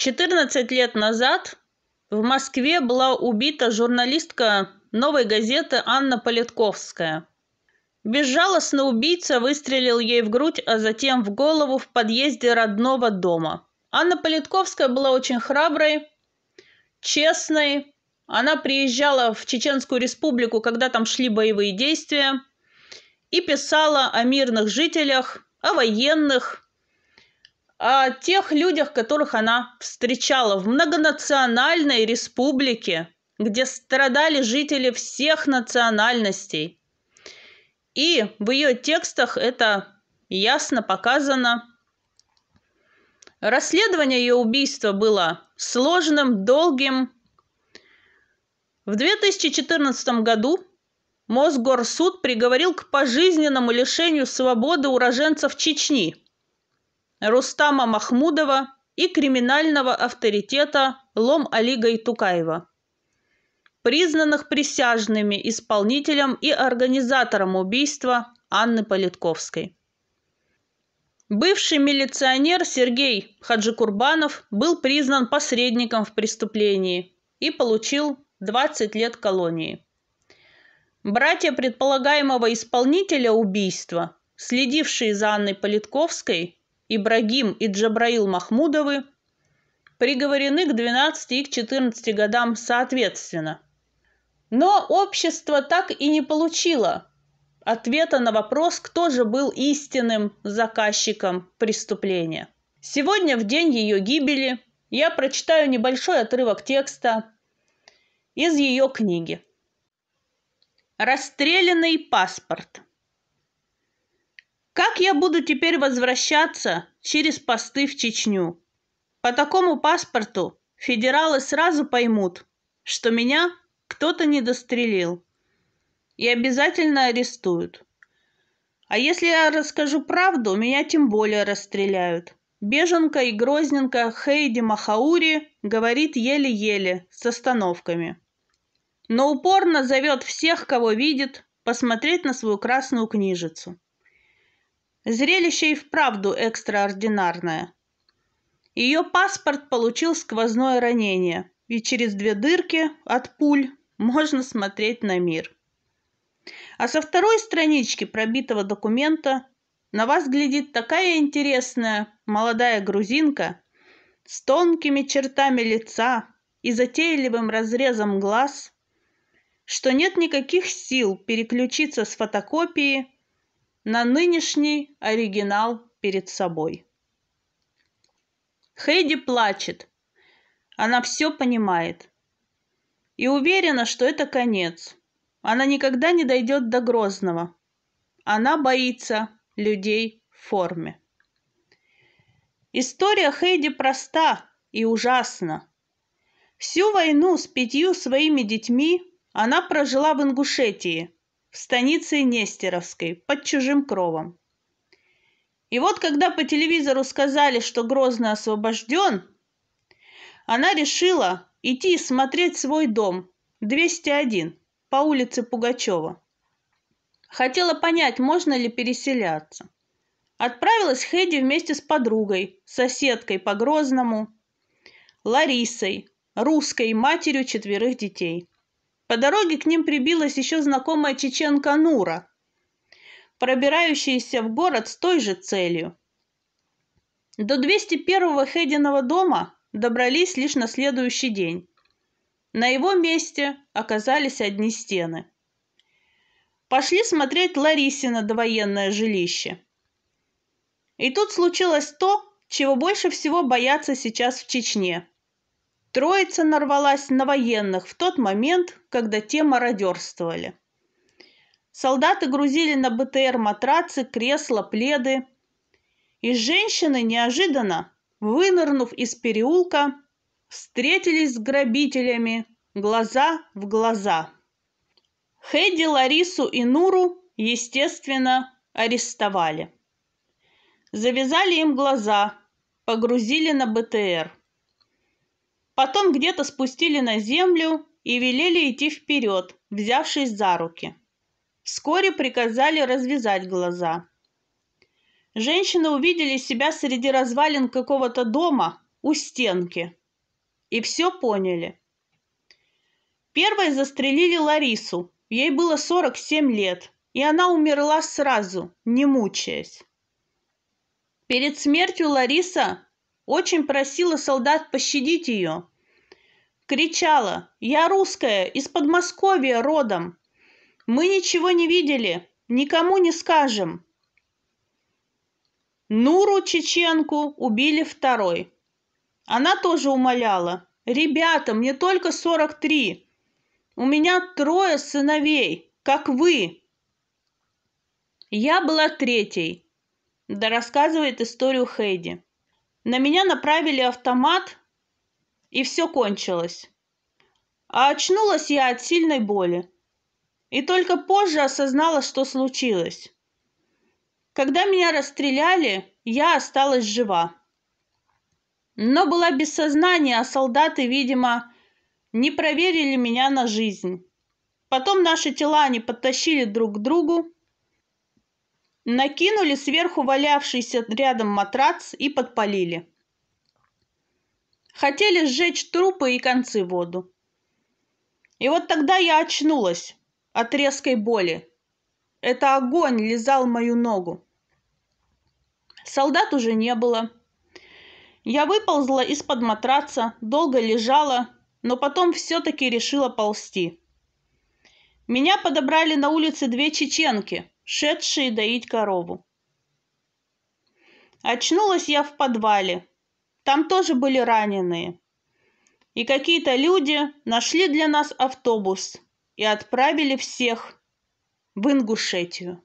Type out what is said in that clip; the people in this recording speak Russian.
14 лет назад в Москве была убита журналистка «Новой газеты» Анна Политковская. Безжалостно убийца выстрелил ей в грудь, а затем в голову в подъезде родного дома. Анна Политковская была очень храброй, честной. Она приезжала в Чеченскую республику, когда там шли боевые действия, и писала о мирных жителях, о военных – о тех людях, которых она встречала в многонациональной республике, где страдали жители всех национальностей. И в ее текстах это ясно показано. Расследование ее убийства было сложным, долгим. В 2014 году Мосгорсуд приговорил к пожизненному лишению свободы уроженцев Чечни – Рустама Махмудова и криминального авторитета Лом-Али Гайтукаева, признанных присяжными исполнителем и организатором убийства Анны Политковской. Бывший милиционер Сергей Хаджикурбанов был признан посредником в преступлении и получил 20 лет колонии. Братья предполагаемого исполнителя убийства, следившие за Анной Политковской, Ибрагим и Джабраил Махмудовы приговорены к 12 и к 14 годам соответственно. Но общество так и не получило ответа на вопрос, кто же был истинным заказчиком преступления. Сегодня, в день ее гибели, я прочитаю небольшой отрывок текста из ее книги. Расстрелянный паспорт – как я буду теперь возвращаться через посты в Чечню? По такому паспорту федералы сразу поймут, что меня кто-то недострелил и обязательно арестуют. А если я расскажу правду, меня тем более расстреляют. Беженка и грозненка Хейди Махаури говорит еле-еле, с остановками. Но упорно зовет всех, кого видит, посмотреть на свою красную книжицу. Зрелище и вправду экстраординарное. Ее паспорт получил сквозное ранение, и через две дырки от пуль можно смотреть на мир. А со второй странички пробитого документа на вас глядит такая интересная молодая грузинка с тонкими чертами лица и затейливым разрезом глаз, что нет никаких сил переключиться с фотокопии на нынешний оригинал перед собой. Хейди плачет. Она все понимает. И уверена, что это конец. Она никогда не дойдет до Грозного. Она боится людей в форме. История Хейди проста и ужасна. Всю войну с пятью своими детьми она прожила в Ингушетии – в станице Нестеровской, под чужим кровом. И вот когда по телевизору сказали, что Грозный освобожден, она решила идти смотреть свой дом, 201, по улице Пугачева. Хотела понять, можно ли переселяться. Отправилась Хэдди вместе с подругой, соседкой по Грозному, Ларисой, русской матерью четверых детей. По дороге к ним прибилась еще знакомая чеченка Нура, пробирающаяся в город с той же целью. До 201-го Хединого дома добрались лишь на следующий день. На его месте оказались одни стены. Пошли смотреть Ларисина довоенное жилище. И тут случилось то, чего больше всего боятся сейчас в Чечне. Троица нарвалась на военных в тот момент, когда те мародерствовали. Солдаты грузили на БТР матрацы, кресла, пледы. И женщины неожиданно, вынырнув из переулка, встретились с грабителями глаза в глаза. Хэдди, Ларису и Нуру, естественно, арестовали. Завязали им глаза, погрузили на БТР. Потом где-то спустили на землю и велели идти вперед, взявшись за руки. Вскоре приказали развязать глаза. Женщины увидели себя среди развалин какого-то дома у стенки и все поняли. Первой застрелили Ларису, ей было 47 лет, и она умерла сразу, не мучаясь. Перед смертью Лариса очень просила солдат пощадить ее. Кричала, «Я русская, из Подмосковья родом. Мы ничего не видели, никому не скажем». Нуру Чеченку убили второй. Она тоже умоляла, «Ребята, мне только 43. У меня трое сыновей, как вы». Я была третьей. Да рассказывает историю Хейди на меня направили автомат, и все кончилось. А очнулась я от сильной боли. И только позже осознала, что случилось. Когда меня расстреляли, я осталась жива. Но была без сознания, а солдаты, видимо, не проверили меня на жизнь. Потом наши тела они подтащили друг к другу, накинули сверху валявшийся рядом матрац и подпалили. Хотели сжечь трупы и концы в воду. И вот тогда я очнулась от резкой боли. Это огонь лизал мою ногу. Солдат уже не было. Я выползла из-под матраца, долго лежала, но потом все-таки решила ползти. Меня подобрали на улице две чеченки – шедшие доить корову. Очнулась я в подвале. Там тоже были раненые. И какие-то люди нашли для нас автобус и отправили всех в Ингушетию.